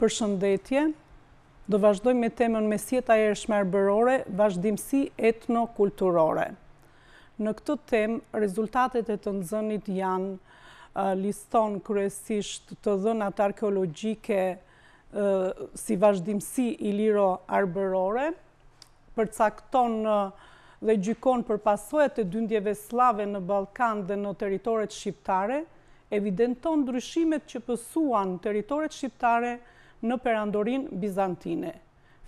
për shëndetje. Do vazhdojmë me temën mesjeta e shmerbërore, vazhdimësi etno-kulturore. Në këtë temë, rezultatet e të nëzënit janë liston kërësisht të dhënat arkeologike si vazhdimësi i liro arbërore, përcakton në dhe gjykon për pasuet e dyndjeve slave në Balkan dhe në teritoret shqiptare, evidenton ndryshimet që pësuan teritoret shqiptare në perandorin Bizantine.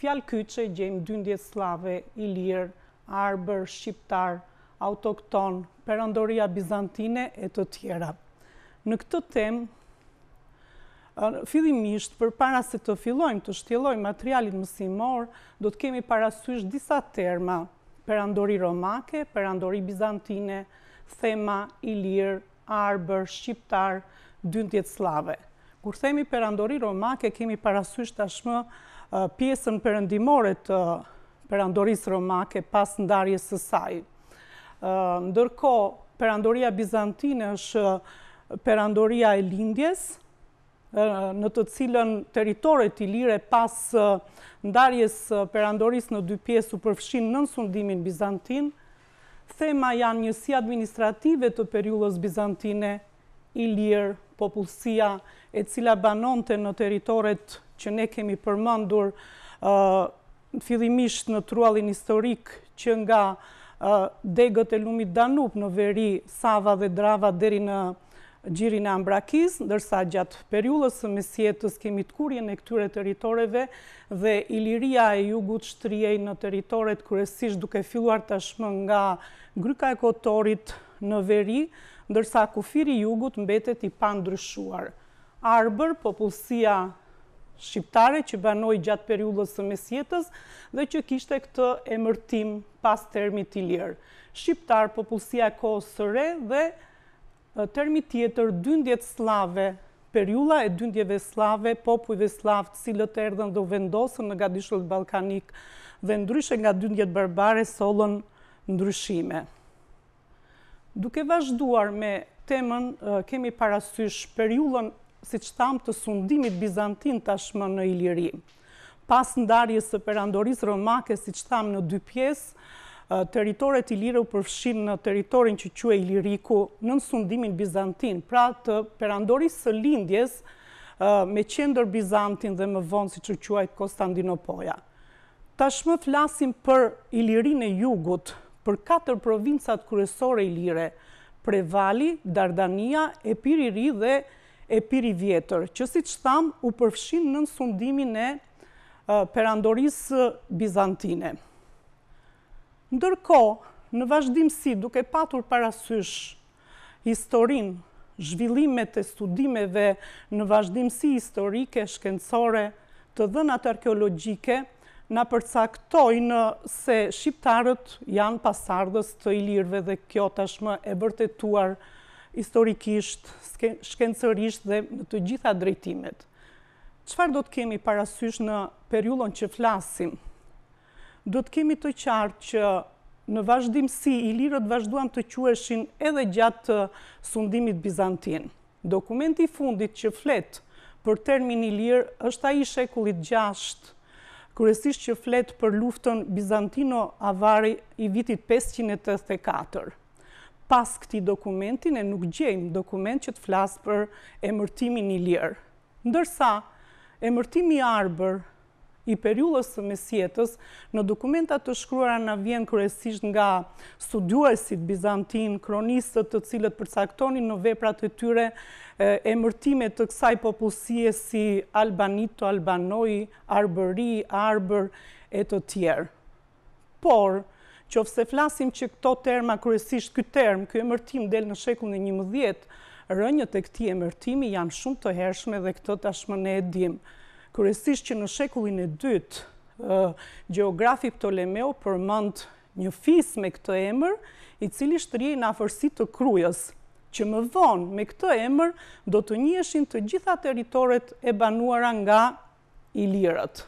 Fjalë kyçe që i gjejmë dyndje slave, ilirë, arber, shqiptar, autokton, perandoria Bizantine e të tjera. Në këtë tem, fillimisht, për para se të fillojmë, të shtjelojmë materialit mësimor, do të kemi parasysh disa terma, perandori romake, perandori Bizantine, thema, ilirë, arber, shqiptar, dyndjet slave. Kur themi perandori romake, kemi parasysht tashmë pjesën përëndimore të perandorisë romake pas ndarjes së saj. Ndërko, perandoria bizantine është perandoria e lindjes, në të cilën teritorit i lire pas ndarjes perandorisë në dy pjesë u përfshin në sundimin Bizantin, thema janë njësi administrative të periullës Bizantine, i lirë popullësia e cila banonte në teritoret që ne kemi përmëndur fillimisht në trualin historik që nga degët e lumit Danup në veri Sava dhe Drava deri në gjirin e Ambrakis, ndërsa gjatë periullës së mesjetës kemi të kurje në këtyre teritoreve dhe Iliria e jugut shtrijej në teritoret kërësisht duke filluar tashmë nga gryka e kotorit në veri, ndërsa kufiri jugut mbetet i pandryshuar. Arbër, popullësia shqiptare që banoj gjatë periullës së mesjetës dhe që kishte këtë emërtim pas termi të lirë. Shqiptar, popullësia e sëre dhe termi tjetër dëndjet slave, periulla e dëndjeve slave, popujve slavë të silët erdhen dhe vendosën në gadishullët balkanik dhe ndryshën nga dëndjet barbare solën ndryshime. Duke vazhduar me temën, kemi parasysh periullën si që thamë të sundimit Bizantin tashmë në Iliri. Pas ndarjes së perandorisë rëmake, si që thamë në dy pjesë, teritoret Iliri u përfshim në teritorin që që e Iliriku në sundimin Bizantin. Pra të perandorisë së lindjes me qendër Bizantin dhe më vonë si që që e Konstantinopoja. Tashmë flasim për Ilirin e jugut, për katër provincat kërësore i lire, Prevali, Dardania, Epiri Ri dhe Epiri Vjetër, që si që thamë u përfshin në nësundimin e perandorisë Bizantine. Ndërko, në vazhdimësi duke patur parasysh historin, zhvillimet e studimeve në vazhdimësi historike, shkencore, të dhënat arkeologike, nështë, në përcaktojnë se shqiptarët janë pasardhës të ilirve dhe kjo tashmë e vërtetuar historikisht, shkencërisht dhe në të gjitha drejtimet. Qëfar do të kemi parasysh në periullon që flasim? Do të kemi të qartë që në vazhdimësi ilirët vazhduam të queshin edhe gjatë të sundimit Bizantin. Dokumenti fundit që fletë për termin ilirë është a i shekullit gjashtë kërësisht që fletë për luftën Bizantino avari i vitit 584. Pas këti dokumentin e nuk gjejmë dokument që të flasë për emërtimin i lirë. Ndërsa, emërtimi arbër i periullës së mesjetës, në dokumentat të shkruara në vjen kërësisht nga studuarësit Bizantin, kronisët të cilët përcaktonin në veprat e tyre e mërtime të kësaj popullësie si Albanito, Albanoi, Arbëri, Arbër e të tjerë. Por, që ofse flasim që këto terma, kërësisht këtë term, këtë mërtim del në shekullë një mëdhjetë, rënjët e këti e mërtimi janë shumë të hershme dhe këto tashmën e dimë kërësisht që në shekullin e dytë, geografi Ptolemeu përmënd një fis me këtë emër, i cili shtërje në afërsit të krujës, që më vonë me këtë emër do të njëshin të gjitha teritoret e banuara nga i lirët.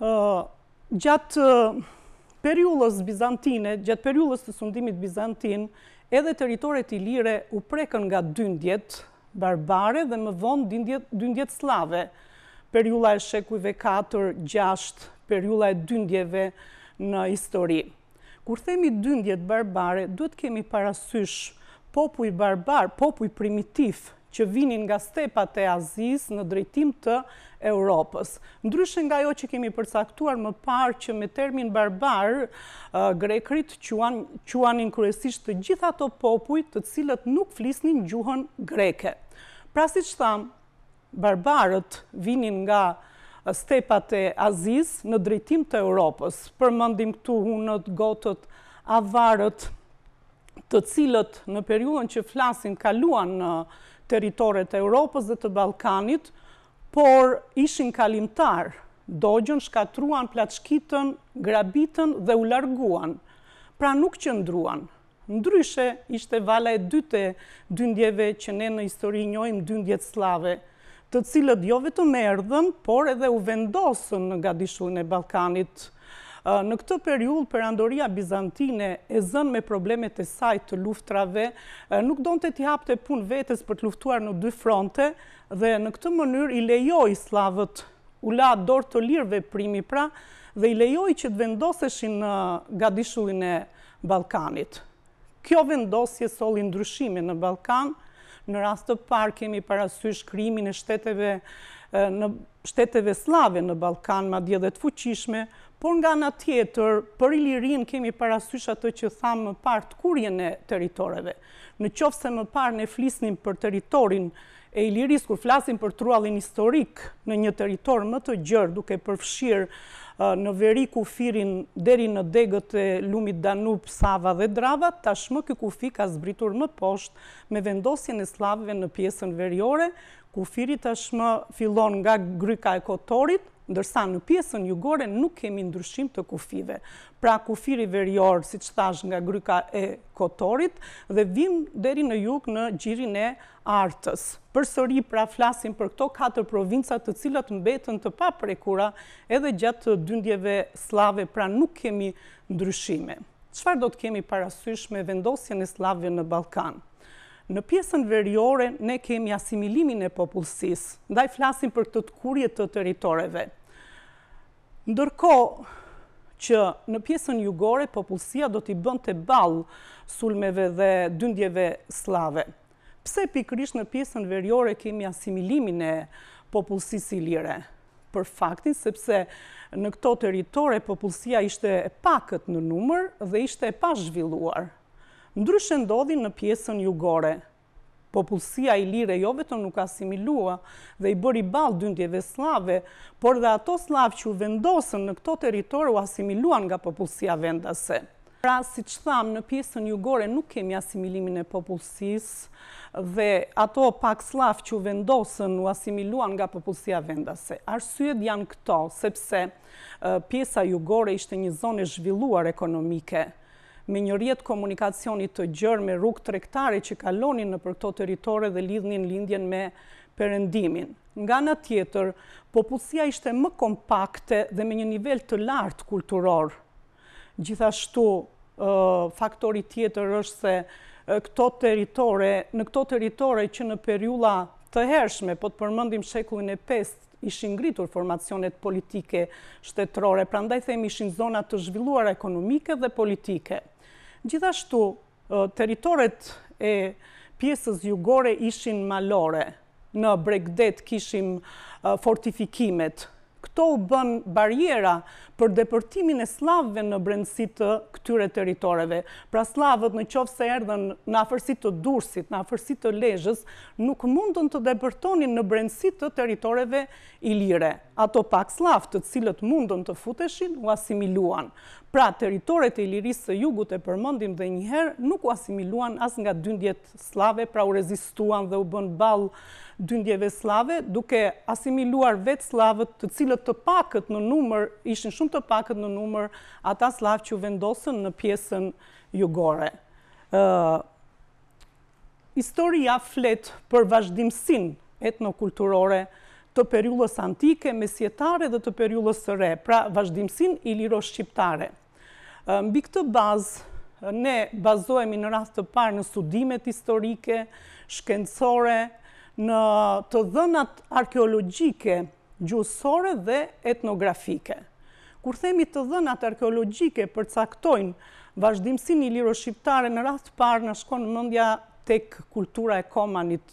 Gjatë periullës Bizantine, gjatë periullës të sundimit Bizantin, edhe teritoret i lire u preken nga dyndjetë, barbare dhe më vonë dyndjet slave. Periula e shekujve 4-6, periula e dyndjeve në histori. Kur themi dyndjet barbare, duhet kemi parasysh popuj barbar, popuj primitif, që vinin nga stepat e Aziz në drejtim të Europës. Ndryshën nga jo që kemi përsaktuar më parë që me termin barbar, uh, grekrit quanin kërësisht të gjitha të popuj të cilët nuk flisnin gjuhën greke. Pra si që thamë, barbarët vinin nga uh, stepat e Aziz në drejtim të Europës, mëndim këtu hunët, gotët, avarët, të cilët në periullën që flasin kaluan në uh, Europës, teritore të Europës dhe të Balkanit, por ishin kalimtar, dogjën shkatruan plaçkitën, grabitën dhe u larguan, pra nuk që ndruan. Ndryshe ishte vala e dyte dyndjeve që ne në histori njojmë dyndjet slave, të cilët jo vetëm erdhën, por edhe u vendosën në gadishun e Balkanit nështë. Në këtë periull, përandoria Bizantine e zën me problemet e sajtë të luftrave, nuk donë të tjap të pun vetës për të luftuar në dy fronte, dhe në këtë mënyr i lejoj slavët u la dorë të lirëve primi pra, dhe i lejoj që të vendoseshin në gadishullin e Balkanit. Kjo vendosje soli ndryshime në Balkan, në rast të par kemi parasysh krimin e shteteve në shteteve slave në Balkan, ma dje dhe të fuqishme, por nga nga tjetër, për i lirin kemi parasysha të që thamë më parë të kurjen e teritoreve. Në qofë se më parë ne flisnim për teritorin e i liris, kur flasim për trualin historik në një teritor më të gjërë, duke përfshirë në veri kufirin deri në degët e lumit Danup, Sava dhe Drava, tashmë kë kufi ka zbritur më poshtë me vendosjen e slavëve në piesën veriore, Kufiri tashmë fillon nga gryka e kotorit, ndërsa në pjesën jugore nuk kemi ndryshim të kufive. Pra kufiri verjor, si që thash nga gryka e kotorit, dhe vim deri në juk në gjirin e artës. Për sëri pra flasim për këto 4 provincat të cilat mbetën të paprekura edhe gjatë të dyndjeve slave, pra nuk kemi ndryshime. Qfar do të kemi parasysh me vendosjen e slave në Balkanë? Në pjesën veriore, ne kemi asimilimin e popullësis, ndaj flasim për të të kurje të teritoreve. Ndërko që në pjesën jugore, popullësia do t'i bënd të balë sulmeve dhe dyndjeve slave. Pse pikrish në pjesën veriore kemi asimilimin e popullësis i lire? Për faktin, sepse në këto teritore, popullësia ishte pakët në numër dhe ishte e pashvilluar ndryshë ndodhin në pjesën jugore. Populsia i lire jo vetë nuk asimilua dhe i bëri balë dëndjeve slave, por dhe ato slavë që vendosën në këto teritorë u asimiluan nga populsia vendase. Pra, si që thamë, në pjesën jugore nuk kemi asimilimin e popullësis dhe ato pak slaf që vendosën u asimiluan nga popullësia vendase. Arsyet janë këto, sepse pjesa jugore ishte një zone zhvilluar ekonomike me një rjetë komunikacionit të gjërë me rrugë rektare që kalonin në për këto teritore dhe lidhnin lindjen me përëndimin. Nga në tjetër, popusia ishte më kompakte dhe me një nivel të lartë kulturor. Gjithashtu, faktori tjetër është se këto teritore, në këto teritore që në periula të hershme, po të përmëndim shekullin e 5, ishin ngritur formacionet politike shtetërore, pra ndaj themi ishin zonat të zhvilluar ekonomike dhe politike. Gjithashtu, teritoret e pjesës jugore ishin malore. Në bregdet kishim fortifikimet. Këto u bën barjera për deportimin e slavëve në brendësit të këtyre teritoreve. Pra slavët në qovë se erdhen në afërsit të dursit, në afërsit të lejës, nuk mundën të deportonin në brendësit të teritoreve ilire. Ato pak slavë të cilët mundën të futeshin, u asimiluan. Pra teritoret e ilirisë të jugut e përmëndim dhe njëherë, nuk u asimiluan as nga dyndjet slave, pra u rezistuan dhe u bën balë dyndjeve slave, duke asimiluar vetë slavët të cilët të pakët në numër ishin shumë të pakët në numër ata slavë që vendosën në pjesën jugore. Historia fletë për vazhdimësin etnokulturore të periullës antike, mesjetare dhe të periullës së re, pra vazhdimësin i liro-shqiptare. Mbi këtë bazë, ne bazohemi në rast të parë në studimet historike, shkencore, në të dhënat arkeologike, gjusore dhe etnografike. Kur themi të dhënat arkeologike përcaktojnë vazhdimësin i liro shqiptare në rast parë në shkonë mëndja tek kultura e komanit,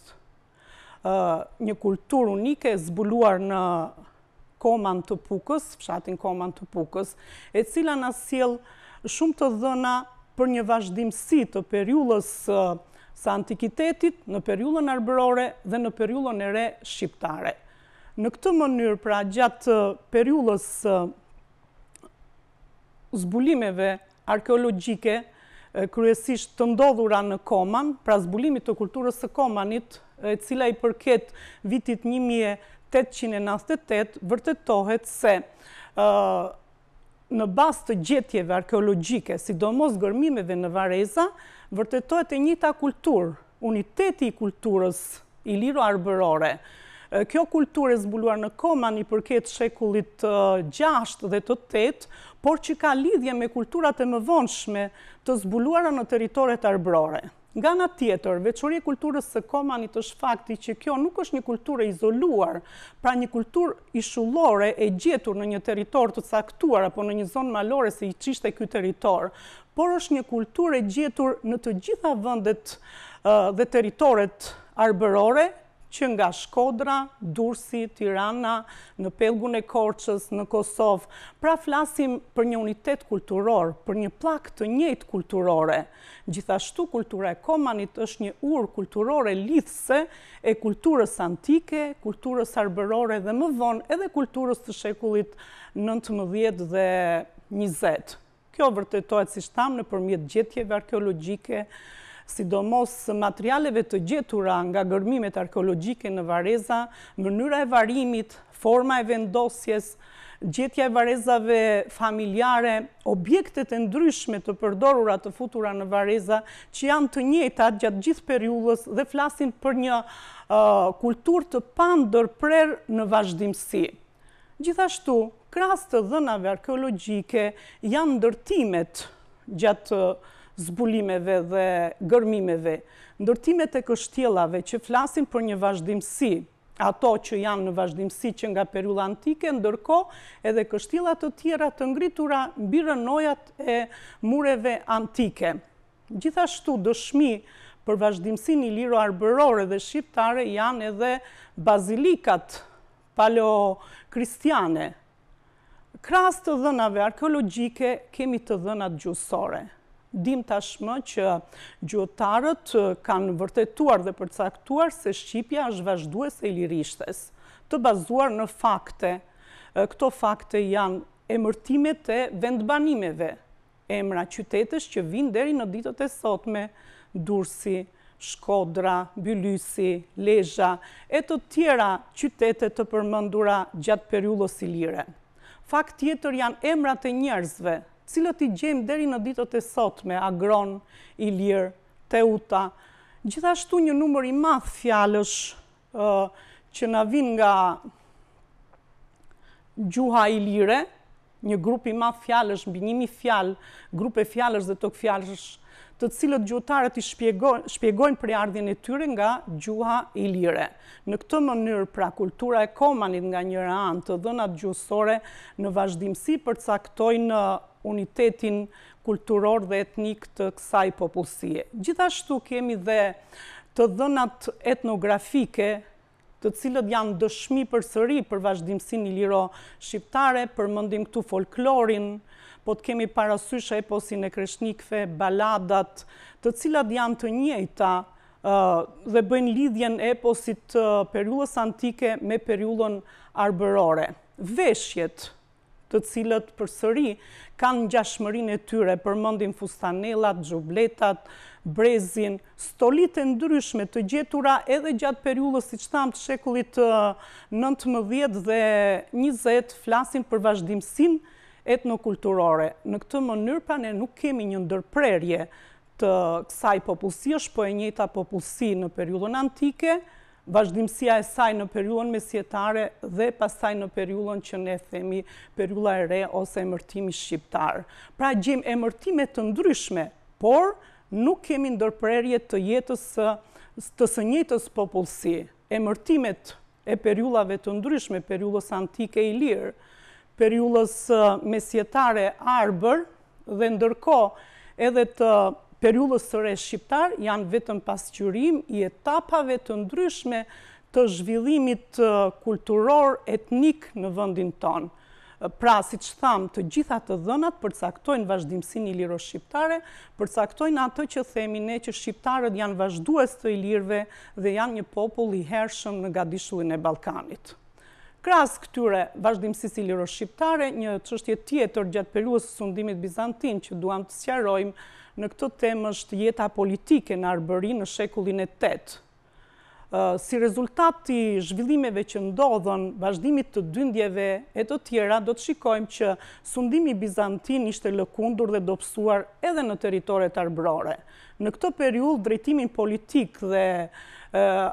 një kultur unike zbuluar në koman të pukës, fshatin koman të pukës, e cila nësiel shumë të dhëna për një vazhdimësi të periullës së antikitetit në periullën arbërore dhe në periullën ere shqiptare. Në këtë mënyrë, pra gjatë periullës zbulimeve arkeologjike, kryesisht të ndodhura në Koman, pra zbulimit të kulturës së Komanit, e cila i përket vitit 1898, vërtetohet se në bas të gjetjeve arkeologjike, sidomos gërmimeve në Vareza, vërtetohet e njëta kulturë, uniteti i kulturës iliro-arbërore, nështë, Kjo kulturë e zbuluar në koma një përket shekullit 6 dhe të 8, por që ka lidhje me kulturat e më vonshme të zbuluara në teritorit arbrore. Nga nga tjetër, veqërje kulturës së komanit është fakti që kjo nuk është një kulturë izoluar, pra një kulturë ishullore e gjetur në një teritor të caktuar apo në një zonë malore se i qishte kjo teritor, por është një kulturë e gjetur në të gjitha vëndet dhe teritoret arbërore, që nga Shkodra, Durësi, Tirana, në Pelgun e Korqës, në Kosovë. Pra flasim për një unitet kulturor, për një plak të njët kulturore. Gjithashtu kultura e komanit është një ur kulturore lithse e kulturës antike, kulturës arberore dhe më vonë edhe kulturës të shekullit 19 dhe 20. Kjo vërtetojtë si shtamë në përmjet gjetjeve arkeologike, sidomos materialeve të gjetura nga gërmimet arkeologike në vareza, mënyra e varimit, forma e vendosjes, gjetja e varezave familjare, objektet e ndryshme të përdorura të futura në vareza, që janë të njëta gjatë gjithë periullës dhe flasin për një uh, kultur të pandër prer në vazhdimësi. Gjithashtu, krastë të dhënave arkeologike janë ndërtimet gjatë zbulimeve dhe gërmimeve. Ndërtimet e kështjelave që flasin për një vazhdimësi, ato që janë në vazhdimësi që nga periulla antike, ndërko edhe kështjelat të tjera të ngritura mbirën nojat e mureve antike. Gjithashtu dëshmi për vazhdimësi një liro arbërore dhe shqiptare janë edhe bazilikat paleokristiane. Kras të dhënave arkeologike kemi të dhënat gjusore dim tashmë që gjotarët kanë vërtetuar dhe përcaktuar se Shqipja është vazhduese i lirishtes, të bazuar në fakte. Këto fakte janë emërtimet e vendbanimeve, emra qytetës që vinë deri në ditët e sotme, Dursi, Shkodra, Bylysi, Lezha, e të tjera qytetet të përmëndura gjatë periullo si lire. Fakt tjetër janë emrat e njerëzve, cilët i gjemë deri në ditët e sotme, Agron, Ilir, Teuta, gjithashtu një numër i math fjallësh që në vinë nga Gjuha Ilire, një grupi math fjallësh, në binimi fjallë, grupe fjallësh dhe tok fjallësh, të cilët gjuhëtarët i shpjegojnë për ardhjën e tyre nga gjuha i lire. Në këtë mënyrë, pra kultura e komanit nga njëra anë të dhënat gjuhësore në vazhdimësi përcaktojnë unitetin kulturor dhe etnik të kësaj popullësie. Gjithashtu kemi dhe të dhënat etnografike të cilët janë dëshmi për sëri për vazhdimësin i liro shqiptare, për mëndim këtu folklorin, po të kemi parasysha eposin e kreshnikve, baladat, të cilat janë të njëjta dhe bëjnë lidhjen eposit periullës antike me periullën arbërore. veshjet, të cilët për sëri kanë gjashmërin e tyre për mundin fustanelat, gjubletat, brezin, stolit e ndryshme të gjetura edhe gjatë periullës si tamë të shekullit 19. dhe 20. flasin për vazhdimësin etnokulturore. Në këtë mënyrë pa ne nuk kemi një ndërprerje të kësaj popullësi është po e njëta popullësi në periullën antike, vazhdimësia e saj në periullon mesjetare dhe pasaj në periullon që ne themi periulla e re ose emërtimi shqiptar. Pra gjim emërtime të ndryshme, por nuk kemi ndërprerje të jetës të sënjetës popullësi. Emërtimet e periullave të ndryshme, periullës antike i lirë, periullës mesjetare arbër dhe ndërko edhe të periullës të re shqiptar janë vetëm pasqyrim i etapave të ndryshme të zhvillimit kulturor etnik në vëndin tonë. Pra, si që thamë, të gjitha të dhënat përcaktojnë vazhdimësin i liro shqiptare, përcaktojnë atë që themi ne që shqiptarët janë vazhduës të i lirve dhe janë një popull i hershëm në gadishullin e Balkanit krasë këtyre vazhdimësis i shqiptare, një të tjetër gjatë peluës së sundimit Bizantin që duam të sjarojmë në këtë temë është jeta politike në arbëri në shekullin e 8. Si rezultati zhvillimeve që ndodhën vazhdimit të dyndjeve e të tjera, do të shikojmë që sundimi Bizantin ishte lëkundur dhe dopsuar edhe në teritore arbërore. Në këtë periull, drejtimin politik dhe politik,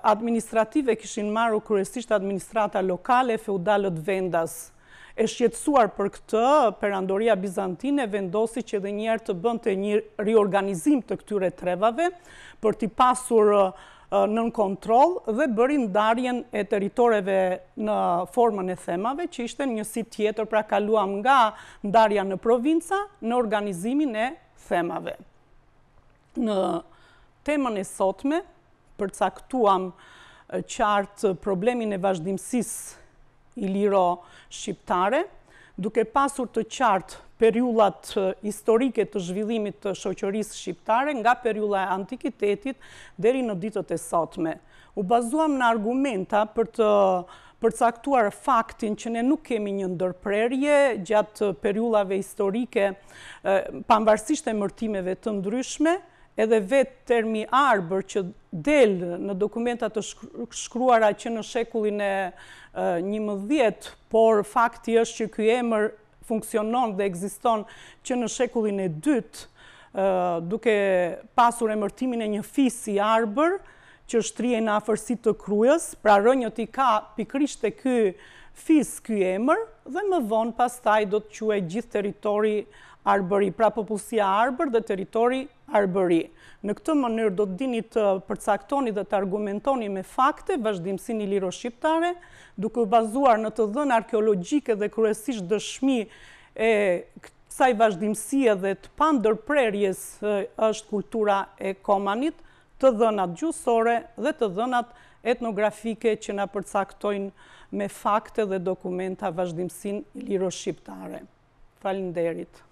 administrative kishin marru kërësisht administrata lokale feudalët vendas. E shqetsuar për këtë, perandoria Bizantine vendosi që dhe njerë të bënd të një riorganizim të këtyre trevave për t'i pasur nën kontrol dhe bërin darjen e teritoreve në formën e themave që ishte njësi tjetër pra kaluam nga darja në provinca në organizimin e themave. Në temën e sotme, përcaktuam qartë problemin e vazhdimësis i liro shqiptare, duke pasur të qartë periullat historike të zhvillimit të shoqërisë shqiptare nga periullat e antikitetit deri në ditët e sotme. U bazuam në argumenta për të përcaktuar faktin që ne nuk kemi një ndërprerje gjatë periullave historike panvarsisht e mërtimeve të ndryshme, edhe vetë termi arbër që delë në dokumentat të shkruara që në shekullin e një më por fakti është që këj emër funksionon dhe egziston që në shekullin e dytë, duke pasur e mërtimin e një si arbër, që shtrije në afërsi të kryës, pra rënjët i ka pikrisht e këj fis këj emër, dhe më vonë pas taj do të quaj gjithë teritori arbëri, pra popusia arbër dhe teritori arbëri. Në këtë mënyrë do të dini të përcaktoni dhe të argumentoni me fakte vazhdimësin i liro shqiptare, duke bazuar në të dhënë arkeologjike dhe kërësish dëshmi e saj vazhdimësia dhe të pandër prerjes është kultura e komanit, të dhënat gjusore dhe të dhënat etnografike që nga përcaktojnë me fakte dhe dokumenta vazhdimësin i liro shqiptare. Falinderit.